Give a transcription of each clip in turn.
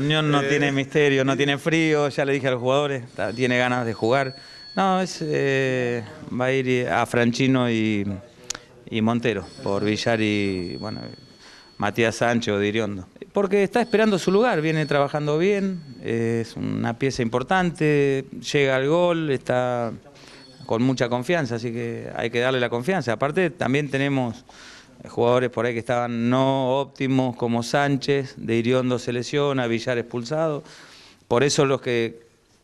Unión no eh, tiene misterio, no eh, tiene frío, ya le dije a los jugadores, tiene ganas de jugar. No, es, eh, va a ir a Franchino y, y, Montero, por Villar y bueno, Matías Sánchez o Diriondo. Porque está esperando su lugar, viene trabajando bien, es una pieza importante, llega al gol, está con mucha confianza, así que hay que darle la confianza. Aparte, también tenemos jugadores por ahí que estaban no óptimos, como Sánchez, de Iriondo se lesiona, Villar expulsado. Por eso los que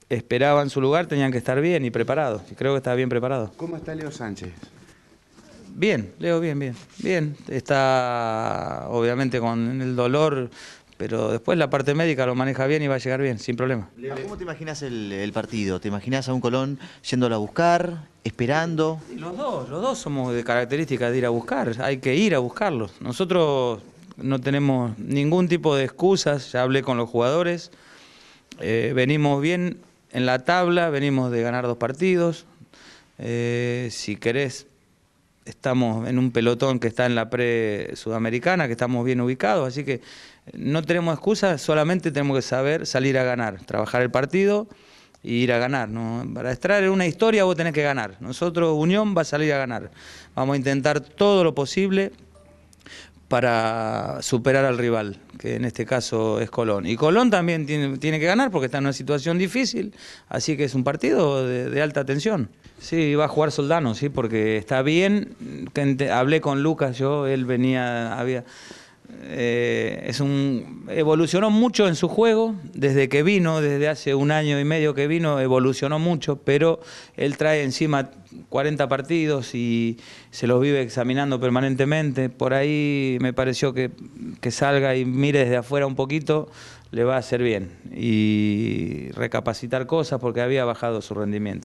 esperaban su lugar tenían que estar bien y preparados. Y creo que estaba bien preparado. ¿Cómo está Leo Sánchez? Bien, Leo, bien, bien. Bien, está obviamente con el dolor pero después la parte médica lo maneja bien y va a llegar bien, sin problema. ¿Cómo te imaginas el, partido? ¿Te imaginas a un Colón yéndolo a buscar, esperando? los dos, los dos somos de características de ir a buscar, hay que ir a buscarlos. Nosotros no tenemos ningún tipo de excusas, ya hablé con los jugadores, eh, venimos bien en la tabla, venimos de ganar dos partidos, eh, si querés estamos en un pelotón que está en la pre-sudamericana, que estamos bien ubicados, así que no tenemos excusas, solamente tenemos que saber salir a ganar, trabajar el partido e ir a ganar. Para extraer una historia vos tenés que ganar. Nosotros, Unión, va a salir a ganar. Vamos a intentar todo lo posible para superar al rival, que en este caso es Colón. Y Colón también tiene, que ganar porque está en una situación difícil, así que es un partido de, alta tensión. Sí, va a jugar Soldano, sí, porque está bien. Hablé con Lucas, yo, él venía, había... Eh, es un, evolucionó mucho en su juego, desde que vino, desde hace un año y medio que vino, evolucionó mucho, pero él trae encima 40 partidos y se los vive examinando permanentemente. Por ahí me pareció que, que salga y mire desde afuera un poquito, le va a hacer bien y recapacitar cosas porque había bajado su rendimiento.